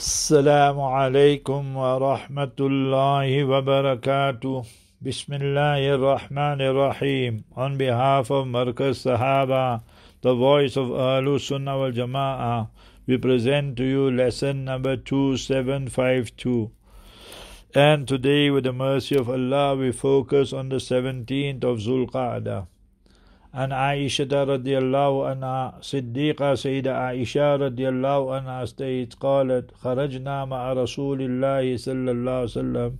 السلام عليكم ورحمة الله وبركاته بسم الله الرحمن الرحيم On behalf of Markaz Sahaba, the voice of Ahlul Sunnah wal Jama'ah, we present to you lesson number 2752. And today with the mercy of Allah, we focus on the 17th of Zulqa'dah. عن عائشة رضي الله عنها صديقة سيدة عائشة رضي الله عنها استيت قالت خرجنا مع رسول الله صلى الله عليه وسلم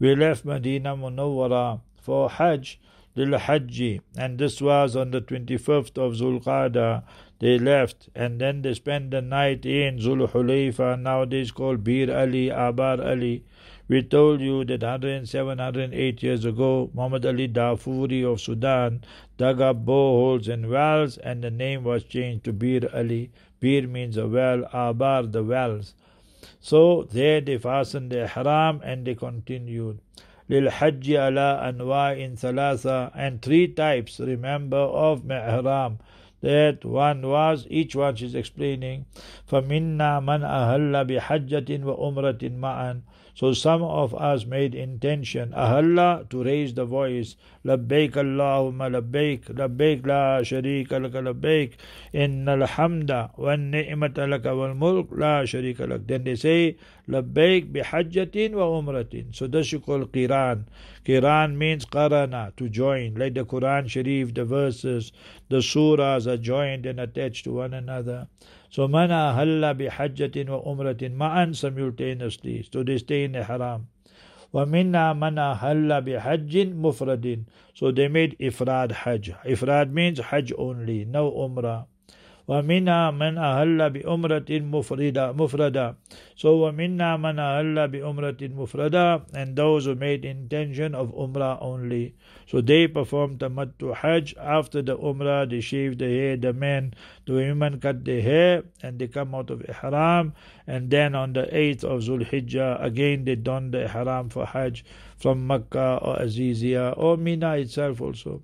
We left Medina Munawwara for Hajj, Lil Hajj, and this was on the 25th of Zulqada. They left and then they spent the night in Zul Hulayfa, nowadays called Bir Ali, Abar Ali. We told you that 107, 108 years ago, Muhammad Ali Darfuri of Sudan dug up boreholes and wells, and the name was changed to Bir Ali. Bir means a well, Abar, the wells. So there they fastened their haram and they continued. للحج Anwa In Salasa and three types remember of mahram that one was each one she's explaining faminna man ahalla bi hajjatin wa umratin ma'an so some of us made intention ahalla to raise the voice labbaik allahumma labbaik labbaik la sharika lak labbaik innal hamda wan ni'mata lak wal mulk la sharika lak then they say labbaik bi hajjatin wa umratin so does she call qiran qiran means qarana to join Let the quran sharif the verses the surahs are joined and attached to one another. So mana ahalla bi hajjatin wa umratin ma'an simultaneously. So they stay in the haram. wa mana مَنْ bi hajjin mufradin. So they made ifrad hajj. Ifrad means hajj only, no umrah. وَمِنَّا من أهل بأمرة مفردة مفردة so ومنها من أهل بأمرة مفردة and those who made intention of Umrah only so they performed the Mattu Hajj after the Umrah they shave the hair the men the women cut the hair and they come out of Ihram and then on the 8th of Zul Hijjah again they don the Ihram for Hajj from Makkah or Azizia or Mina itself also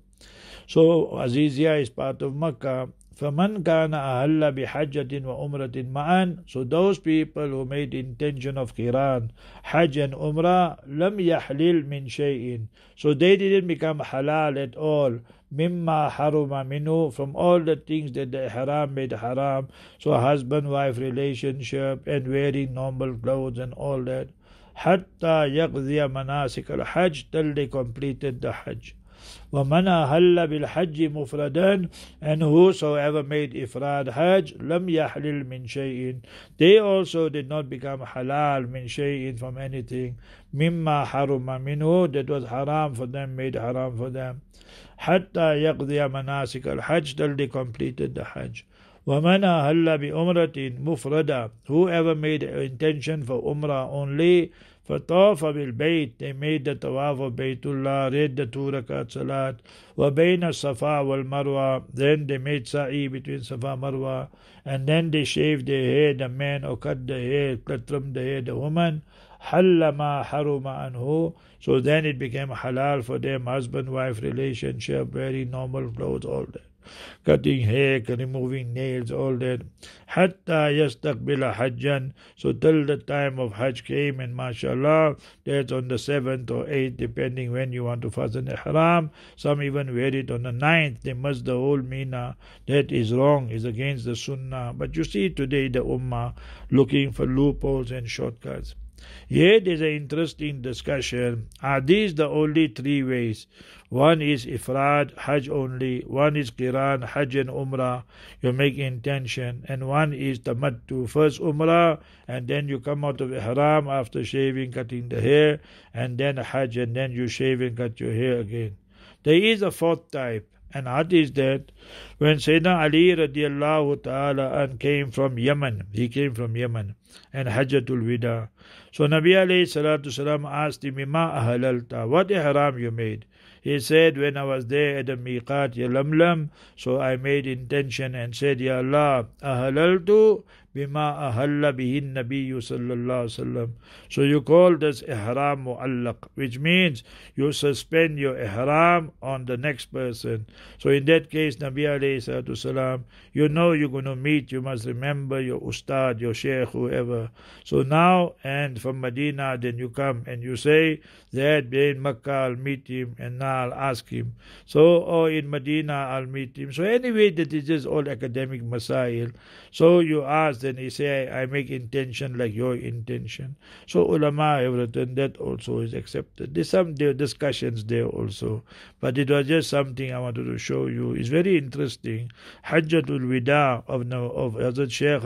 so Azizia is part of Makkah فَمَنْ كَانَ أَهَلَّ بِحَجَّةٍ وَأُمْرَةٍ مَعًا So those people who made intention of Qiran, Hajj and Umrah, لَمْ يَحْلِلْ مِنْ شَيْءٍ So they didn't become halal at all. مما حرم منه from all the things that the haram made haram so husband wife relationship and wearing normal clothes and all that حتى يقضي مناسك الحج till they completed the hajj ومن أهل بالحج مفردا and whosoever made ifrad hajj لم يحلل من شيء they also did not become halal من شيء from anything مما حرم منه that was haram for them made haram for them حتى يقضي مناسك الحج till they completed the hajj Whoever made intention for Umrah only, فَطَافَ bayt They made the tawaf of Baytullah, read the two rakat salat, Safa wal Marwa, Then they made sa'i between Safa Marwa, and then they shaved their hair, the man, or cut the hair, cut trimmed the hair, the woman, حَلَّ ma haruma anhu. So then it became halal for them, husband-wife relationship, very normal clothes, all that cutting hair, removing nails, all that. Hatta yastaqbila hajjan. So till the time of Hajj came, and mashallah, that's on the seventh or eighth, depending when you want to fasten the haram. Some even wear it on the ninth. They must the whole mina. That is wrong. Is against the sunnah. But you see today the ummah looking for loopholes and shortcuts. Yet there's an interesting discussion. Are these the only three ways? One is ifrad, Hajj only. One is Qiran, Hajj and Umrah. You make intention. And one is Tamattu, first Umrah, and then you come out of Ihram after shaving, cutting the hair, and then Hajj, and then you shave and cut your hair again. There is a fourth type. And what is that? When Sayyidina Ali radiallahu ta'ala came from Yemen, he came from Yemen and Hajjatul Wida. So Nabi alayhi salatu salam asked him, Ima ahalalta, what ihram you made? He said, when I was there at the miqat Yalamlam, so I made intention and said, Ya Allah, ahalaltu bima ahalla bihin nabiyyu sallallahu sallam. So you call this ihram mu'allaq, which means you suspend your ihram on the next person. So in that case, Nabi Nabi you know you're going to meet, you must remember your ustad, your sheikh, whoever. So now, and from Medina, then you come and you say that in Makkah I'll meet him, and now I'll ask him. So, or oh, in Medina I'll meet him. So anyway, that is just all academic masail. So you ask, then he say, I make intention like your intention. So ulama have written that also is accepted. There's some discussions there also. But it was just something I wanted to show you. It's very interesting. Hajjatul Wida of, of Hazrat Shaykh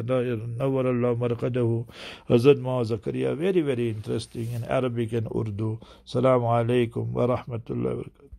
Nawar Marqadahu, Hazrat Ma Zakaria, very, very interesting in Arabic and Urdu. Salaamu Alaikum wa Rahmatullahi wa Barakatuh.